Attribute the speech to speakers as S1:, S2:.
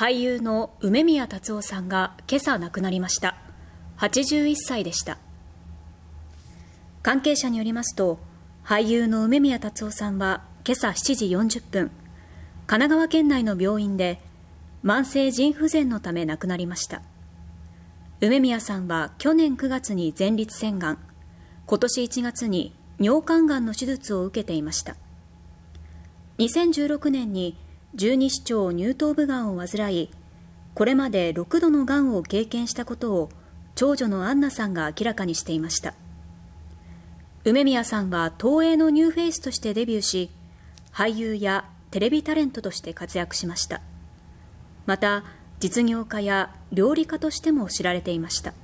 S1: 俳優の梅宮辰夫さんが今朝亡くなりました81歳でした関係者によりますと俳優の梅宮辰夫さんは今朝7時40分神奈川県内の病院で慢性腎不全のため亡くなりました梅宮さんは去年9月に前立腺がん今年1月に尿管がんの手術を受けていました2016年に十二指腸乳頭部がんを患いこれまで6度のがんを経験したことを長女のアンナさんが明らかにしていました梅宮さんは東映のニューフェイスとしてデビューし俳優やテレビタレントとして活躍しましたまた実業家や料理家としても知られていました